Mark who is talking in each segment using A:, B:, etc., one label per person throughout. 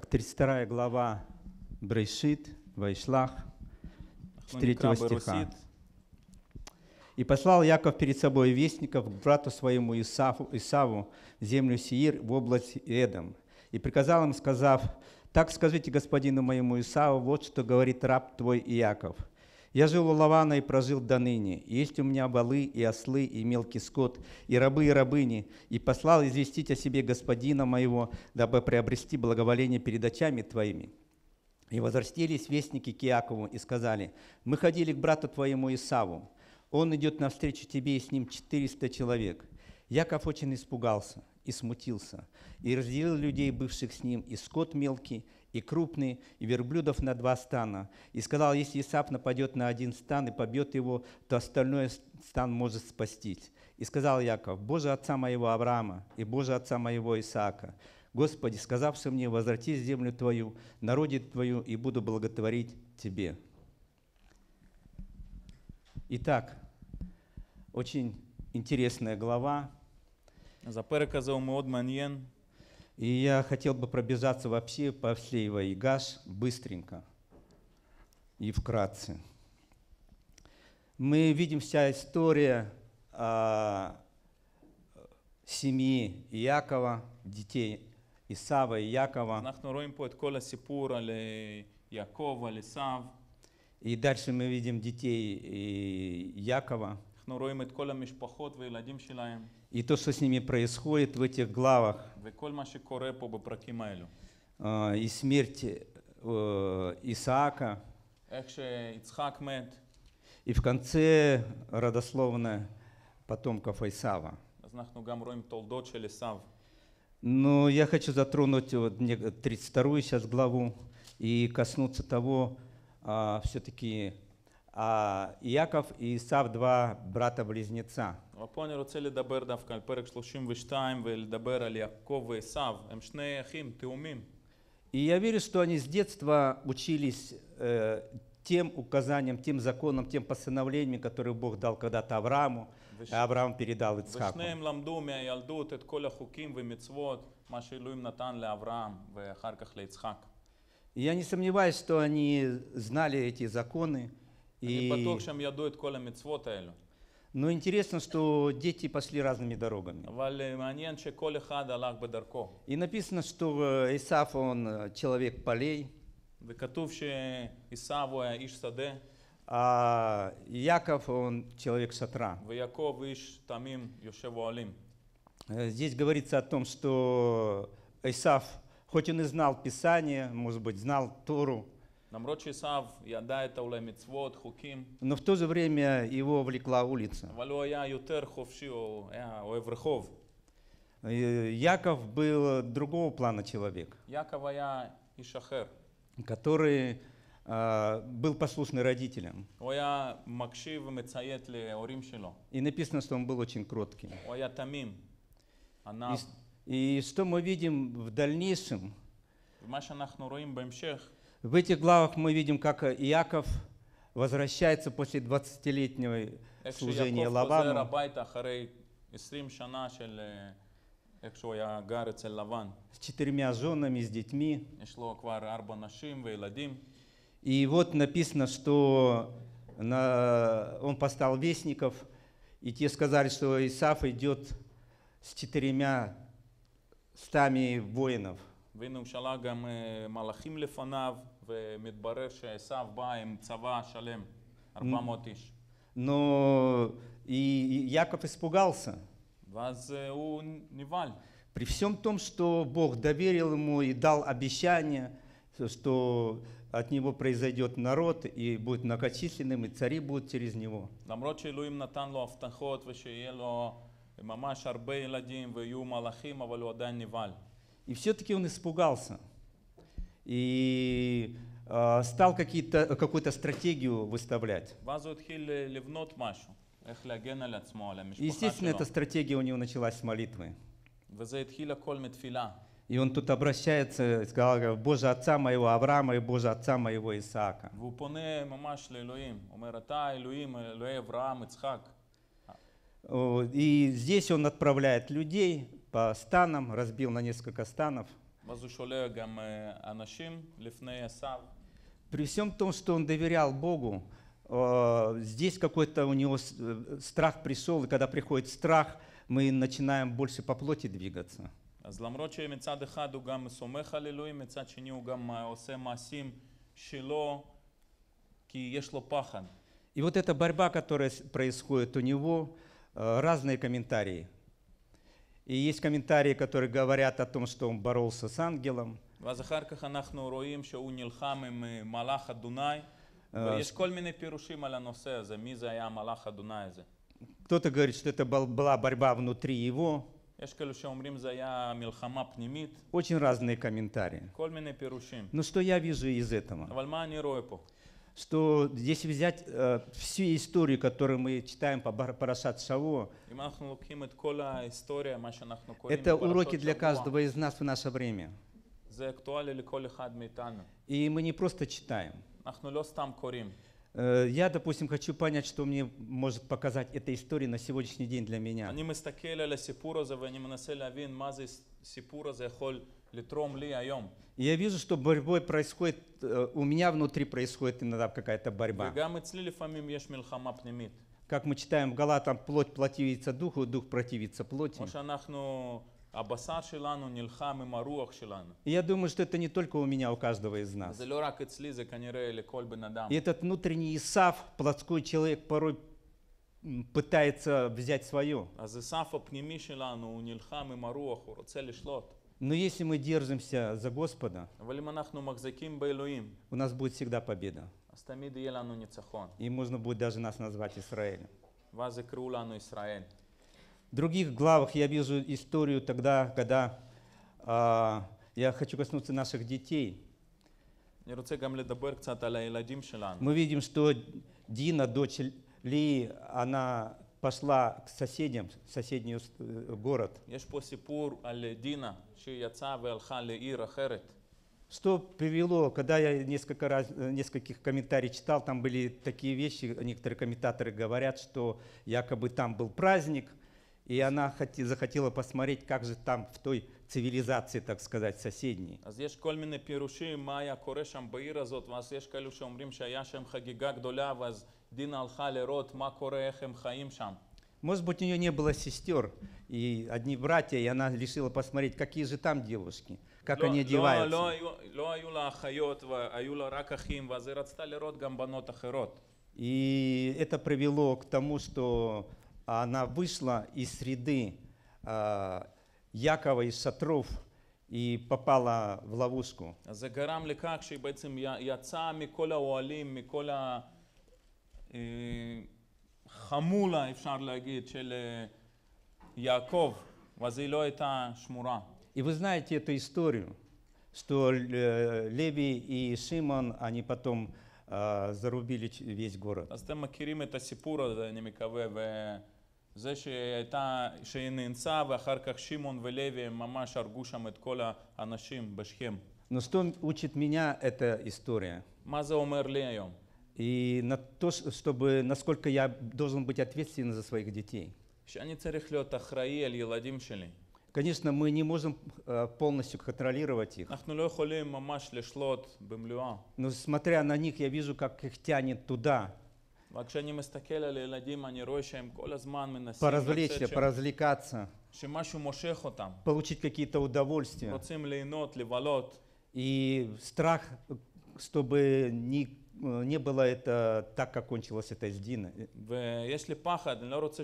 A: Так, 32 глава Брейшит, Вайшлах, с 3 стиха. «И послал Яков перед собой вестников к брату своему Исаву, Исаву землю Сиир, в область Эдом, и приказал им, сказав, «Так скажите господину моему Исаву, вот что говорит раб твой Яков я жил у Лавана и прожил до ныне. И есть у меня валы и ослы, и мелкий скот, и рабы, и рабыни. И послал известить о себе господина моего, дабы приобрести благоволение перед очами твоими». И возрастились вестники к Иакову и сказали, «Мы ходили к брату твоему Исаву. Он идет навстречу тебе, и с ним 400 человек». Яков очень испугался и смутился, и разделил людей, бывших с ним, и скот мелкий, и крупный, и верблюдов на два стана. И сказал, если Исаап нападет на один стан и побьет его, то остальное стан может спастись. И сказал Яков, Боже отца моего Авраама и Боже отца моего Исаака, Господи, сказавший мне, возврати землю Твою, народе Твою, и буду благотворить Тебе. Итак, очень интересная глава.
B: За переказом
A: мы одманьен. И я хотел бы пробежаться вообще по всей Вайгаш быстренько и вкратце. Мы видим вся история а, семьи Иакова, детей Исава и Якова. И дальше мы видим детей Якова и то, что с ними происходит в этих главах. А, и смерть э, Исаака.
B: Э,
A: и в конце родословно потомков Исава. Но я хочу затронуть вот 32 сейчас главу и коснуться того, а, все-таки а, Иаков и Исав, два брата-близнеца.
B: פה אני רוצה לדבר דווקא על פרק 32 ולדבר על יעקב ועשו. הם שני אחים, תאומים.
A: И я верю, что они с детства учились э, тем указаниям, тем законам, тем постановлениям, которые Бог дал когда-то Аврааму, וש... А Авраам передал Ицхаку. ושניהם Я не сомневаюсь, что они знали эти законы. אני и... בטוח
B: שהם ידעו את כל המצוות
A: но интересно, что дети пошли разными дорогами. Э, и написано, что э, Исаф, он э, человек полей. А, а Яков, он человек шатра. Здесь говорится о том, что Исаф, хоть он и знал Писание, может быть, знал Тору,
B: למרות שעשו ידע את העולה מצוות, חוקים.
A: Но в то же время его влекла улица.
B: אבל הוא היה יותר חופשי, הוא
A: Яков был другого плана человек.
B: Яков היה איש אחר.
A: Который Uh, был послушный родителям. И написано, что он был очень кротким. И, и что мы видим в дальнейшем? В этих главах мы видим, как Иаков возвращается после 20-летнего
B: служения Лавану. С четырьмя женами, с детьми.
A: И вот написано, что на, он послал вестников, и те сказали, что Исаф идет с четырьмя стами воинов.
B: והנה הוא שלח גם מלאכים לפניו, ומתברר שעשו בא עם צבא שלם, 400 איש.
A: Но и Яков испугался. При всем том, что Бог доверил ему и дал обещание, что от него произойдет народ и будет многочисленным, и цари будут через него. И все-таки он испугался. И э, стал какую-то стратегию выставлять.
B: естественно, эта
A: стратегия у него началась с молитвы. И он тут обращается сказал, Боже отца моего Авраама и Боже отца моего Исаака. И здесь он отправляет людей по станам, разбил на несколько станов. При всем том, что он доверял Богу, э, здесь какой-то у него э, страх пришел, и когда приходит страх, мы начинаем больше по плоти двигаться.
B: אז למרות שמצד אחד הוא גם סומך על אלוהים, מצד שני הוא גם עושה מעשים שלו, כי יש לו פחד.
A: И вот эта борьба, которая происходит у него, э, разные комментарии. И есть комментарии, которые говорят о том, что он боролся с ангелом.
B: ואז אחר כך אנחנו רואים שהוא נלחם עם מלאך אדוני, ויש כל מיני פירושים על הנושא הזה, מי זה היה המלאך אדוני הזה.
A: Кто-то говорит, что это была борьба внутри его.
B: יש כאלו שאומרים זה היה מלחמה פנימית.
A: Очень разные комментарии. כל מיני פירושים. Но что я вижу из этого? אבל
B: מה אני רואה פה?
A: что если взять э, всю историю, которую мы читаем по Парашат Шаво,
B: это уроки для каждого
A: из нас в наше время. И мы не просто читаем. Э, я, допустим, хочу понять, что мне может показать эта история на сегодняшний день для меня. И я вижу, что борьбой происходит, э, у меня внутри происходит иногда какая-то борьба. Как мы читаем в Галатам, плоть противится духу, дух противится плоти. я думаю, что это не только у меня, у каждого из нас. И этот внутренний Исав, плотской человек, порой пытается взять свое. Но если мы держимся за Господа,
B: у
A: нас будет всегда победа. И можно будет даже нас назвать Израилем. В других главах я вижу историю тогда, когда а, я хочу коснуться наших детей.
B: Мы
A: видим, что Дина, дочь ли она пошла к соседям, в соседний э, город. Что привело, когда я несколько раз, э, нескольких комментариев читал, там были такие вещи, некоторые комментаторы говорят, что якобы там был праздник, и она хоти, захотела посмотреть, как же там в той цивилизации, так сказать, соседней.
B: אז יש כל מיני פירושים מה היה קורה שם בעיר הזאת, ואז יש כאלו
A: может быть, у нее не было сестер и одни братья, и она решила посмотреть, какие же там девушки, как они одеваются. И это привело к тому, что она вышла из среды а, Якова из Сатров и попала в ловушку.
B: חמולה, אפשר להגיד, של יעקב, ואז היא לא הייתה שמורה.
A: И вы знаете эту историю, что Леви и Шимон, они потом зарубили весь город.
B: אז אתם מכירים את הסיפור הזה, אני מקווה, וזה שהייתה, שהיא נאנסה, ואחר כך שמעון ולוי ממש הרגו שם את כל האנשים בשכם.
A: Но что учит меня эта история?
B: מה זה אומר לי היום?
A: и на то, чтобы насколько я должен быть ответственен за своих детей. Конечно, мы не можем э, полностью контролировать их. Но смотря на них, я вижу, как их тянет туда.
B: Поразвлечься, поразвлекаться.
A: Получить какие-то
B: удовольствия.
A: И страх, чтобы не Э, не было это так, как кончилась эта Дина.
B: Если народ,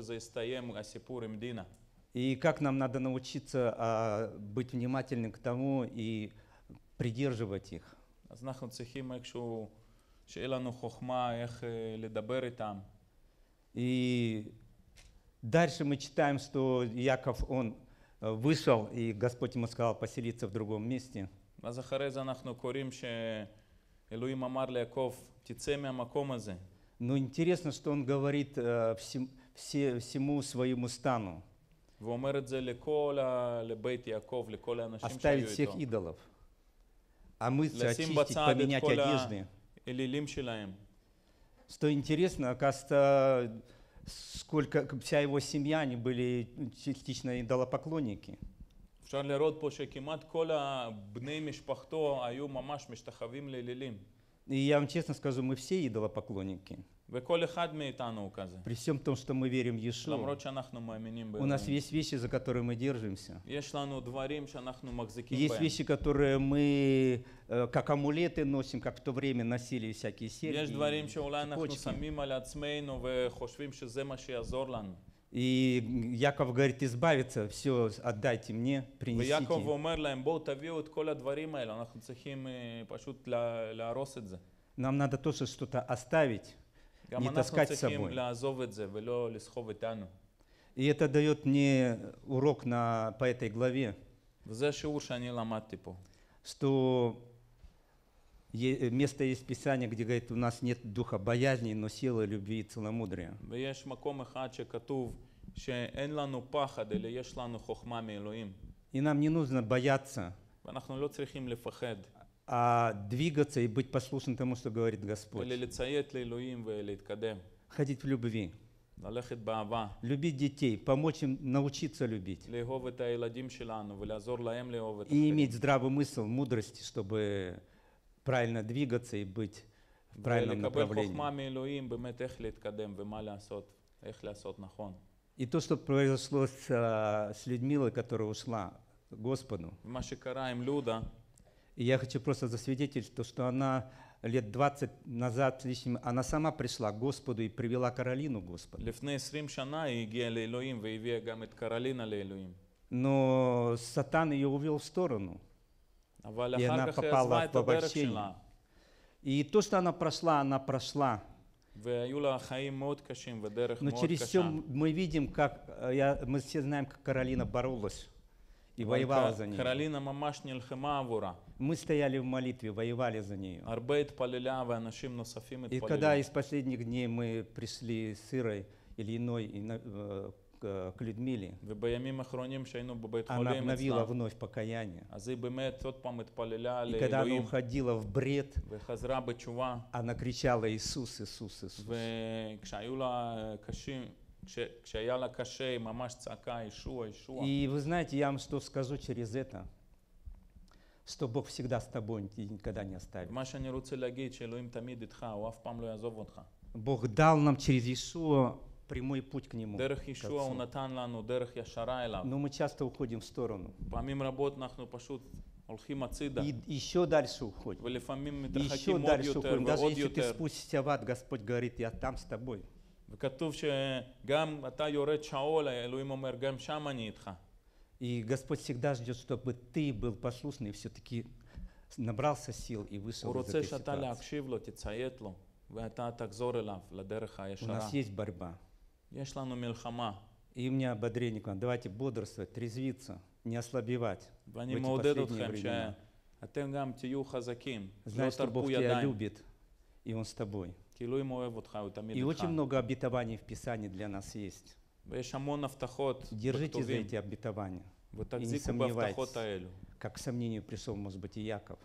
B: а дина.
A: И как нам надо научиться а, быть внимательным к тому и придерживать их.
B: אז цехим, צריכים איכשהו, שיהיה לנו חוכמה איך לדבר там.
A: И дальше мы читаем, что Яков, он э, вышел, и Господь ему сказал поселиться в другом месте.
B: А אחרי זה корим, קוראים ש... אלוהים אמר ליעקב, תצא מהמקום
A: Но интересно, что он говорит э, всем, все, всему своему стану.
B: Оставить всех
A: идолов. А мы очистить, поменять одежды. Что интересно, оказывается, сколько вся его семья, они были частично идолопоклонники.
B: אפשר לראות פה שכמעט כל בני משפחתו היו ממש משתחווים לאלילים.
A: И я вам честно скажу, мы все идолопоклонники.
B: וכל אחד מאיתנו הוא כזה.
A: При всем том, что мы верим в Иешуа, למרות שאנחנו מאמינים באלוהים. У нас есть вещи, за которые мы держимся.
B: יש לנו דברים שאנחנו מחזיקים есть בהם. Есть вещи,
A: которые мы как амулеты носим, как в то время носили всякие серьги. יש דברים
B: שאולי אנחנו שמים על עצמנו וחושבים שזה מה שיעזור לנו.
A: И Яков говорит, избавиться, все отдайте мне, принесите. ויעקב
B: אומר להם, בואו תביאו את כל הדברים האלה, אנחנו צריכים פשוט להרוס את זה.
A: Нам надо тоже что-то оставить, не таскать с собой.
B: לעזוב את זה ולא לסחוב איתנו.
A: И это дает мне урок на, по этой главе.
B: וזה שיעור שאני למדתי פה.
A: Что Э, место есть в Писании, где говорит, у нас нет духа боязни, но сила любви и целомудрия. И нам не нужно бояться. А двигаться и быть послушным тому, что говорит Господь. Ходить в любви. Любить детей, помочь им научиться любить. И иметь здравый мысл, мудрость, чтобы правильно двигаться и быть в правильном направлении. И то, что произошло с, а, с Людмилой, которая ушла к Господу. И я хочу просто засвидетельствовать, что она лет 20 назад лишним, она сама пришла к Господу и привела Каролину к Господу. Но сатан ее увел в сторону
B: и она попала в побочение.
A: И то, что она прошла, она прошла.
B: Но через все
A: мы видим, как э, я, мы все знаем, как Каролина боролась и воевала за нее. Каролина
B: мамаш нельхема Мы стояли в молитве, воевали за нее. И когда из
A: последних дней мы пришли с Ирой или иной к, Людмиле. Она обновила вновь покаяние.
B: А и когда она уходила в бред,
A: она кричала «Иисус, Иисус, Иисус».
B: И вы знаете,
A: я вам что скажу через это, что Бог всегда с тобой и никогда не оставит. Бог дал нам через Иисуса прямой путь к Нему. דרך Но мы часто уходим в сторону. פעמים
B: работ אנחנו пошут הולכים הצידה. И
A: еще дальше уходим. Еще дальше уходим. יותר Даже если ты спустишься в ад, Господь говорит, я там с тобой. И Господь всегда ждет, чтобы ты был послушный все-таки набрался сил и вышел из этой
B: ситуации. У нас есть борьба. יש לנו מלחמה.
A: И мне ободрение к Давайте бодрствовать, трезвиться, не ослабевать. ואני מעודד אתכם
B: שאתם גם תהיו חזקים, לא תרפו
A: И Он с тобой.
B: И очень
A: много обетований в Писании для нас есть. Держите за эти обетования. и не сомневайтесь, Как к сомнению пришел, может быть, и Яков.